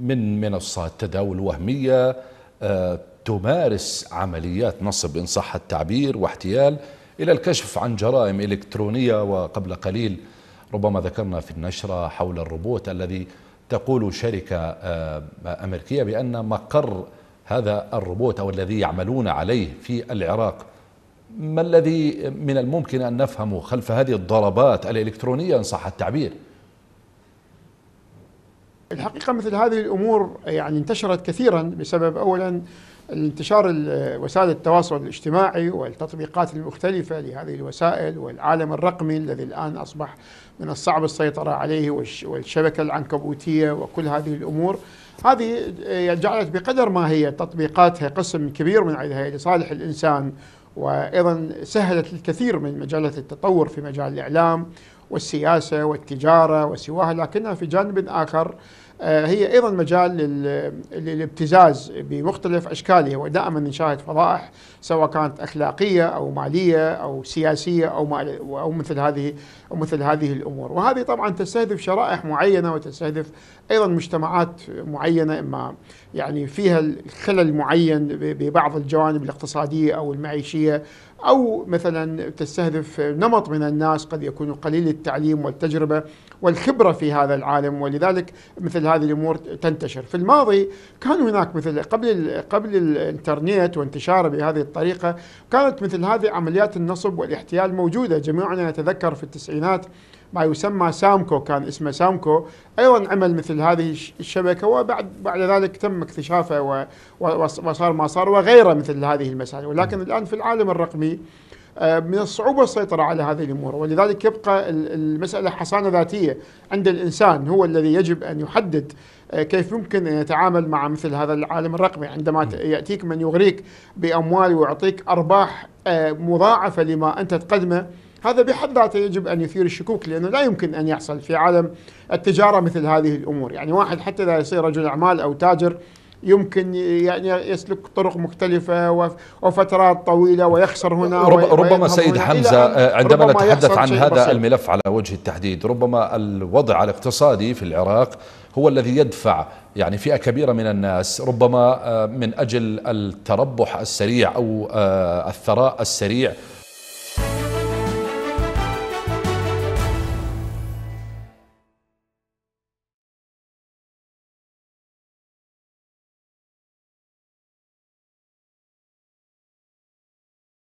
من منصات تداول وهمية آه، تمارس عمليات نصب إن صح التعبير واحتيال إلى الكشف عن جرائم إلكترونية وقبل قليل ربما ذكرنا في النشرة حول الروبوت الذي تقول شركة آه، أمريكية بأن مقر هذا الروبوت أو الذي يعملون عليه في العراق ما الذي من الممكن أن نفهمه خلف هذه الضربات الإلكترونية إن صح التعبير؟ الحقيقة مثل هذه الأمور يعني انتشرت كثيرا بسبب أولا انتشار وسائل التواصل الاجتماعي والتطبيقات المختلفة لهذه الوسائل والعالم الرقمي الذي الآن أصبح من الصعب السيطرة عليه والشبكة العنكبوتية وكل هذه الأمور هذه جعلت بقدر ما هي تطبيقاتها قسم كبير من عندها لصالح الإنسان وأيضا سهلت الكثير من مجالات التطور في مجال الإعلام والسياسة والتجارة وسواها لكنها في جانب آخر آه، هي ايضا مجال للابتزاز بمختلف اشكاله ودائما نشاهد فضائح سواء كانت اخلاقيه او ماليه او سياسيه او او مثل هذه او مثل هذه الامور، وهذه طبعا تستهدف شرائح معينه وتستهدف ايضا مجتمعات معينه اما يعني فيها خلل معين ببعض الجوانب الاقتصاديه او المعيشيه أو مثلا تستهدف نمط من الناس قد يكون قليل التعليم والتجربة والخبرة في هذا العالم ولذلك مثل مثل هذه الامور تنتشر، في الماضي كان هناك مثل قبل قبل الانترنت وانتشاره بهذه الطريقه كانت مثل هذه عمليات النصب والاحتيال موجوده، جميعنا نتذكر في التسعينات ما يسمى سامكو كان اسمه سامكو ايضا عمل مثل هذه الشبكه وبعد بعد ذلك تم اكتشافه وصار ما صار وغيره مثل هذه المسائل، ولكن الان في العالم الرقمي آه، من الصعوبة السيطرة على هذه الأمور ولذلك يبقى المسألة حصانة ذاتية عند الإنسان هو الذي يجب أن يحدد آه، كيف يمكن أن يتعامل مع مثل هذا العالم الرقمي عندما يأتيك من يغريك بأموال ويعطيك أرباح آه، مضاعفة لما أنت تقدمه هذا بحد ذاته يجب ان يثير الشكوك لانه لا يمكن ان يحصل في عالم التجاره مثل هذه الامور، يعني واحد حتى اذا يصير رجل اعمال او تاجر يمكن يعني يسلك طرق مختلفة وفترات طويلة ويخسر هنا ربما سيد حمزة آه، عندما نتحدث عن هذا بسيط. الملف على وجه التحديد ربما الوضع الاقتصادي في العراق هو الذي يدفع يعني فئة كبيرة من الناس ربما آه، من أجل التربح السريع أو آه، الثراء السريع